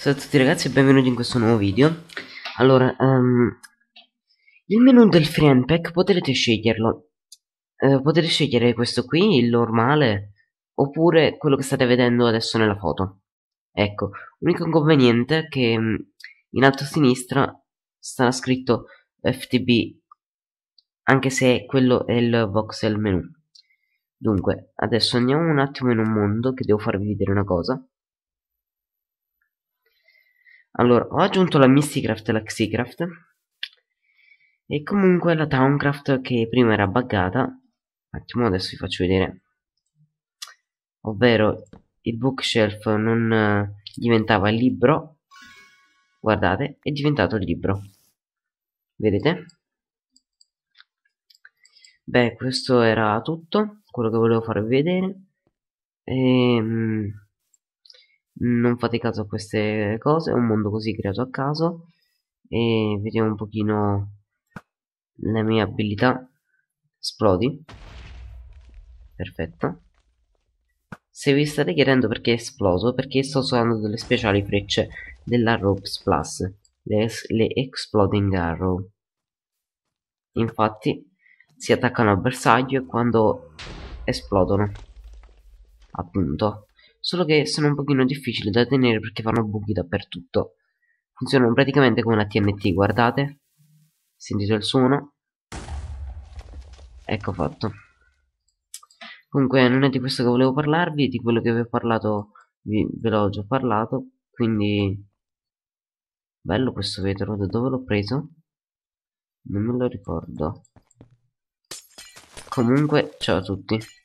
Ciao a tutti ragazzi e benvenuti in questo nuovo video Allora, um, il menu del free handpack potrete sceglierlo eh, Potete scegliere questo qui, il normale Oppure quello che state vedendo adesso nella foto Ecco, l'unico inconveniente è che mm, in alto a sinistra sarà scritto FTB Anche se quello è il voxel menu Dunque, adesso andiamo un attimo in un mondo che devo farvi vedere una cosa allora, ho aggiunto la Mistycraft e la Xycraft e comunque la Towncraft che prima era buggata. Un attimo, adesso vi faccio vedere. Ovvero, il bookshelf non eh, diventava libro. Guardate, è diventato libro. Vedete? Beh, questo era tutto, quello che volevo farvi vedere. Ehm non fate caso a queste cose, è un mondo così creato a caso e vediamo un pochino le mie abilità esplodi perfetto se vi state chiedendo perché è esploso perché sto usando delle speciali frecce della Robes Plus le, le Exploding Arrow infatti si attaccano al bersaglio quando esplodono appunto solo che sono un pochino difficili da tenere perché fanno buchi dappertutto. Funzionano praticamente come una TNT, guardate. Sentite il suono. Ecco fatto. Comunque non è di questo che volevo parlarvi, di quello che vi ho parlato vi, ve l'ho già parlato, quindi... Bello questo vetro, da dove l'ho preso? Non me lo ricordo. Comunque, ciao a tutti.